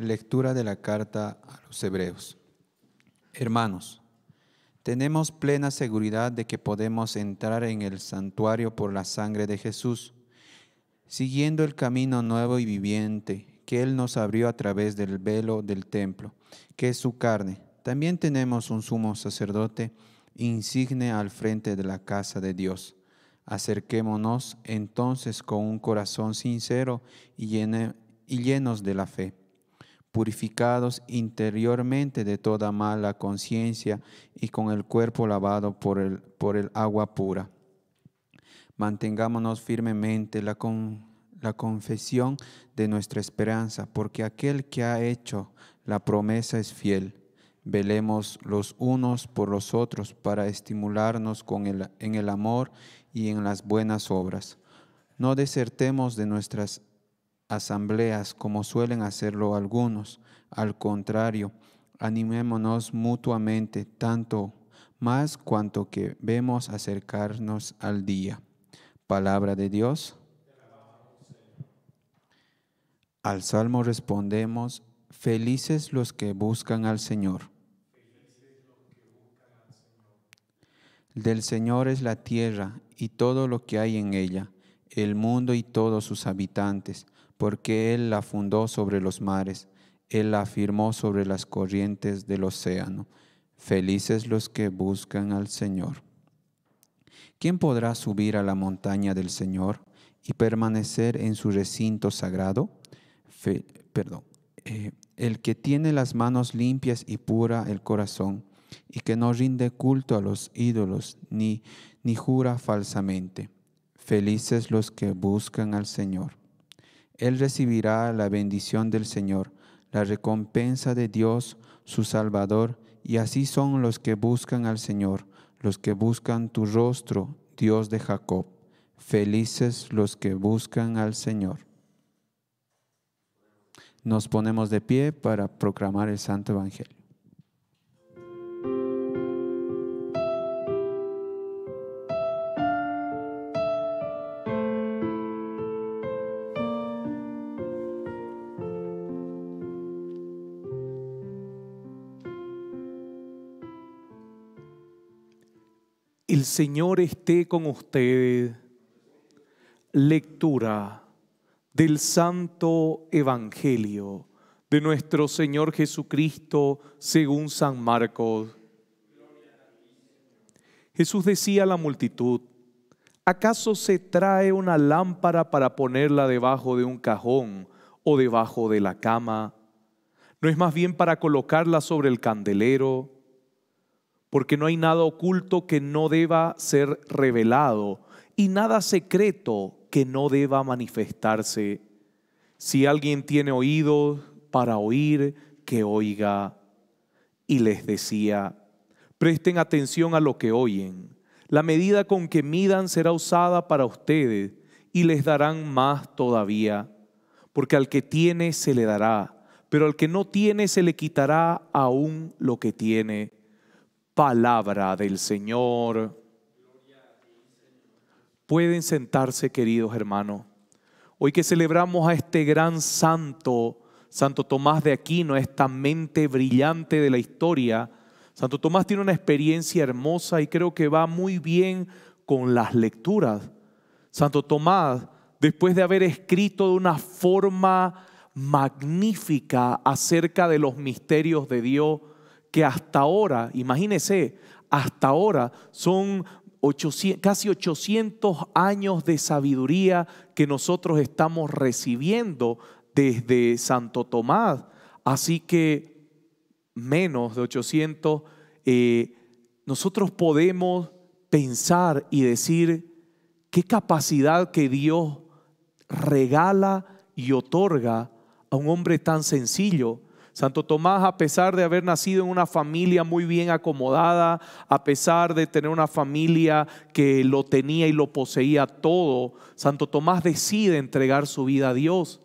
Lectura de la carta a los Hebreos. Hermanos, tenemos plena seguridad de que podemos entrar en el santuario por la sangre de Jesús, siguiendo el camino nuevo y viviente que Él nos abrió a través del velo del templo, que es su carne. También tenemos un sumo sacerdote insigne al frente de la casa de Dios. Acerquémonos entonces con un corazón sincero y, llenos de la fe purificados interiormente de toda mala conciencia y con el cuerpo lavado por el, por el agua pura. Mantengámonos firmemente la, con, la confesión de nuestra esperanza, porque aquel que ha hecho la promesa es fiel. Velemos los unos por los otros para estimularnos con el, en el amor y en las buenas obras. No desertemos de nuestras asambleas como suelen hacerlo algunos. Al contrario, animémonos mutuamente, tanto más cuanto que vemos acercarnos al día. Palabra de Dios. Al Salmo respondemos, felices los que buscan al Señor. Del Señor es la tierra y todo lo que hay en ella, el mundo y todos sus habitantes porque Él la fundó sobre los mares, Él la afirmó sobre las corrientes del océano. Felices los que buscan al Señor. ¿Quién podrá subir a la montaña del Señor y permanecer en su recinto sagrado? perdón. Eh, el que tiene las manos limpias y pura el corazón, y que no rinde culto a los ídolos, ni, ni jura falsamente. Felices los que buscan al Señor él recibirá la bendición del Señor, la recompensa de Dios, su Salvador, y así son los que buscan al Señor, los que buscan tu rostro, Dios de Jacob. Felices los que buscan al Señor. Nos ponemos de pie para proclamar el Santo Evangelio. El Señor esté con usted. Lectura del Santo Evangelio de nuestro Señor Jesucristo según San Marcos. Jesús decía a la multitud, ¿acaso se trae una lámpara para ponerla debajo de un cajón o debajo de la cama? ¿No es más bien para colocarla sobre el candelero? porque no hay nada oculto que no deba ser revelado y nada secreto que no deba manifestarse. Si alguien tiene oídos para oír, que oiga. Y les decía, presten atención a lo que oyen. La medida con que midan será usada para ustedes y les darán más todavía, porque al que tiene se le dará, pero al que no tiene se le quitará aún lo que tiene palabra del Señor. Pueden sentarse, queridos hermanos. Hoy que celebramos a este gran santo, Santo Tomás de Aquino, esta mente brillante de la historia, Santo Tomás tiene una experiencia hermosa y creo que va muy bien con las lecturas. Santo Tomás, después de haber escrito de una forma magnífica acerca de los misterios de Dios, que hasta ahora, imagínense, hasta ahora son casi 800 años de sabiduría que nosotros estamos recibiendo desde Santo Tomás. Así que menos de 800, eh, nosotros podemos pensar y decir qué capacidad que Dios regala y otorga a un hombre tan sencillo Santo Tomás, a pesar de haber nacido en una familia muy bien acomodada, a pesar de tener una familia que lo tenía y lo poseía todo, Santo Tomás decide entregar su vida a Dios.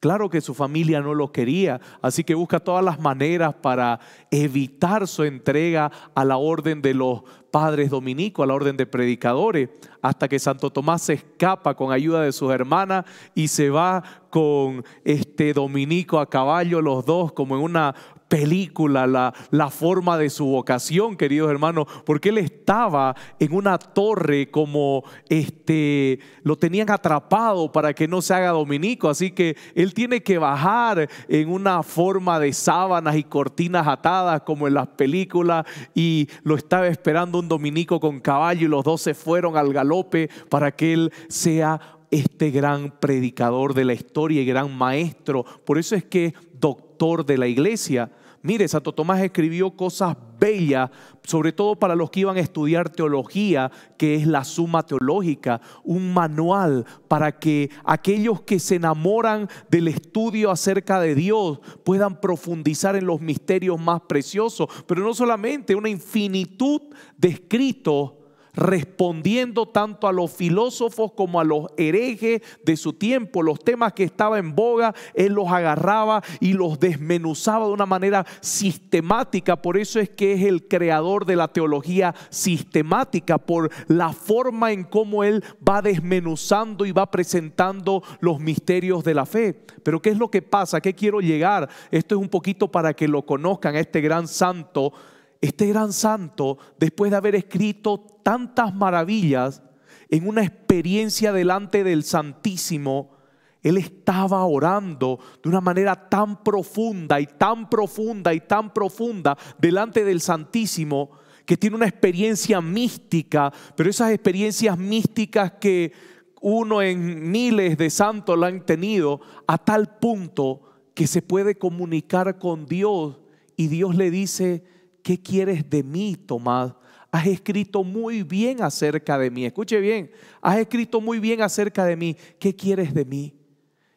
Claro que su familia no lo quería, así que busca todas las maneras para evitar su entrega a la orden de los padres dominicos, a la orden de predicadores, hasta que Santo Tomás se escapa con ayuda de sus hermanas y se va con este dominico a caballo los dos como en una película, la, la forma de su vocación, queridos hermanos, porque él estaba en una torre como este, lo tenían atrapado para que no se haga dominico, así que él tiene que bajar en una forma de sábanas y cortinas atadas como en las películas y lo estaba esperando un dominico con caballo y los dos se fueron al galope para que él sea este gran predicador de la historia y gran maestro. Por eso es que doctor de la iglesia. Mire, Santo Tomás escribió cosas bellas, sobre todo para los que iban a estudiar teología, que es la suma teológica, un manual para que aquellos que se enamoran del estudio acerca de Dios puedan profundizar en los misterios más preciosos, pero no solamente una infinitud de escritos respondiendo tanto a los filósofos como a los herejes de su tiempo. Los temas que estaba en boga, él los agarraba y los desmenuzaba de una manera sistemática. Por eso es que es el creador de la teología sistemática, por la forma en cómo él va desmenuzando y va presentando los misterios de la fe. Pero ¿qué es lo que pasa? ¿Qué quiero llegar? Esto es un poquito para que lo conozcan, a este gran santo este gran santo, después de haber escrito tantas maravillas, en una experiencia delante del Santísimo, él estaba orando de una manera tan profunda y tan profunda y tan profunda delante del Santísimo que tiene una experiencia mística, pero esas experiencias místicas que uno en miles de santos la han tenido a tal punto que se puede comunicar con Dios y Dios le dice, ¿qué quieres de mí, Tomás? Has escrito muy bien acerca de mí. Escuche bien, has escrito muy bien acerca de mí. ¿Qué quieres de mí?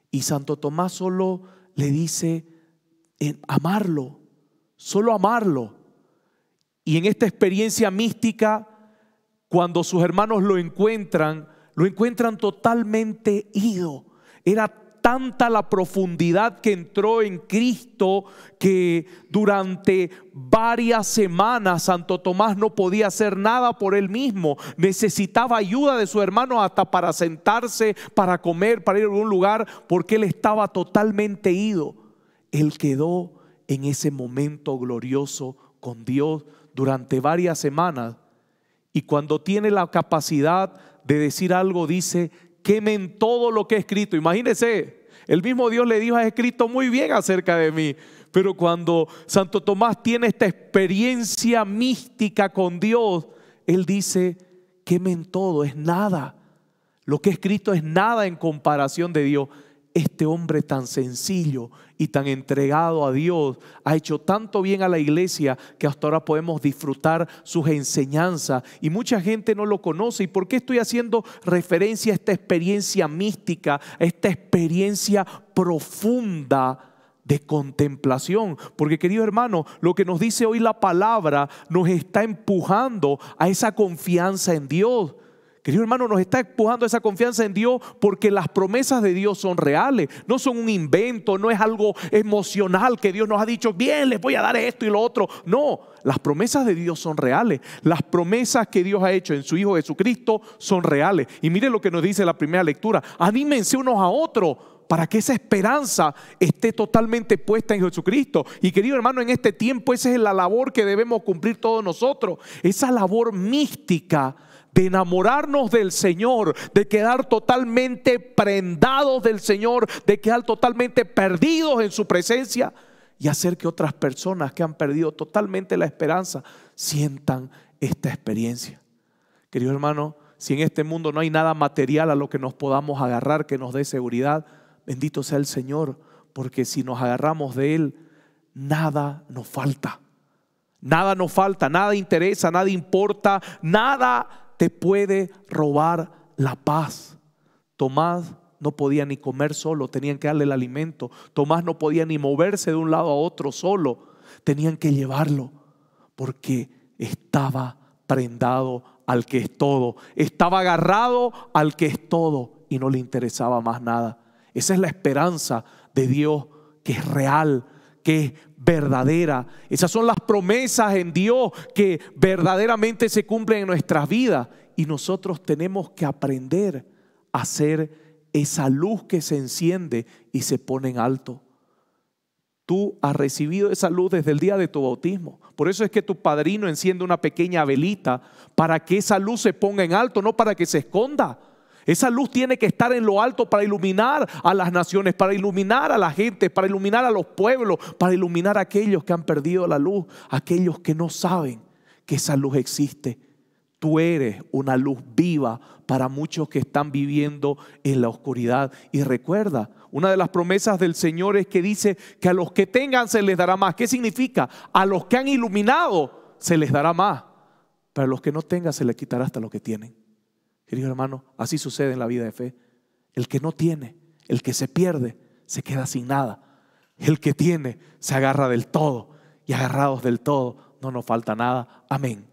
Y Santo Tomás solo le dice, en amarlo, solo amarlo. Y en esta experiencia mística, cuando sus hermanos lo encuentran, lo encuentran totalmente ido. Era tanta la profundidad que entró en Cristo que durante varias semanas Santo Tomás no podía hacer nada por él mismo. Necesitaba ayuda de su hermano hasta para sentarse, para comer, para ir a algún lugar, porque él estaba totalmente ido. Él quedó en ese momento glorioso con Dios durante varias semanas. Y cuando tiene la capacidad de decir algo, dice, quemen todo lo que he escrito. Imagínense, el mismo Dios le dijo, has escrito muy bien acerca de mí. Pero cuando Santo Tomás tiene esta experiencia mística con Dios, él dice, quemen todo, es nada. Lo que he escrito es nada en comparación de Dios este hombre tan sencillo y tan entregado a Dios ha hecho tanto bien a la iglesia que hasta ahora podemos disfrutar sus enseñanzas y mucha gente no lo conoce. ¿Y por qué estoy haciendo referencia a esta experiencia mística, a esta experiencia profunda? de contemplación. Porque querido hermano, lo que nos dice hoy la palabra nos está empujando a esa confianza en Dios. Querido hermano, nos está empujando esa confianza en Dios porque las promesas de Dios son reales, no son un invento, no es algo emocional que Dios nos ha dicho, bien, les voy a dar esto y lo otro. No, las promesas de Dios son reales. Las promesas que Dios ha hecho en su Hijo Jesucristo son reales. Y mire lo que nos dice la primera lectura, anímense unos a otros para que esa esperanza esté totalmente puesta en Jesucristo. Y querido hermano, en este tiempo esa es la labor que debemos cumplir todos nosotros, esa labor mística de enamorarnos del Señor, de quedar totalmente prendados del Señor, de quedar totalmente perdidos en su presencia y hacer que otras personas que han perdido totalmente la esperanza sientan esta experiencia. Querido hermano, si en este mundo no hay nada material a lo que nos podamos agarrar que nos dé seguridad, bendito sea el Señor, porque si nos agarramos de Él, nada nos falta. Nada nos falta, nada interesa, nada importa, nada te puede robar la paz. Tomás no podía ni comer solo, tenían que darle el alimento. Tomás no podía ni moverse de un lado a otro solo, tenían que llevarlo porque estaba prendado al que es todo, estaba agarrado al que es todo y no le interesaba más nada. Esa es la esperanza de Dios que es real, que es verdadera. Esas son las promesas en Dios que verdaderamente se cumplen en nuestras vidas. Y nosotros tenemos que aprender a ser esa luz que se enciende y se pone en alto. Tú has recibido esa luz desde el día de tu bautismo. Por eso es que tu padrino enciende una pequeña velita para que esa luz se ponga en alto, no para que se esconda. Esa luz tiene que estar en lo alto para iluminar a las naciones, para iluminar a la gente, para iluminar a los pueblos, para iluminar a aquellos que han perdido la luz, aquellos que no saben que esa luz existe. Tú eres una luz viva para muchos que están viviendo en la oscuridad. Y recuerda, una de las promesas del Señor es que dice que a los que tengan se les dará más. ¿Qué significa? A los que han iluminado se les dará más. a los que no tengan se les quitará hasta lo que tienen. Querido hermano, así sucede en la vida de fe. El que no tiene, el que se pierde, se queda sin nada. El que tiene, se agarra del todo. Y agarrados del todo, no nos falta nada. Amén.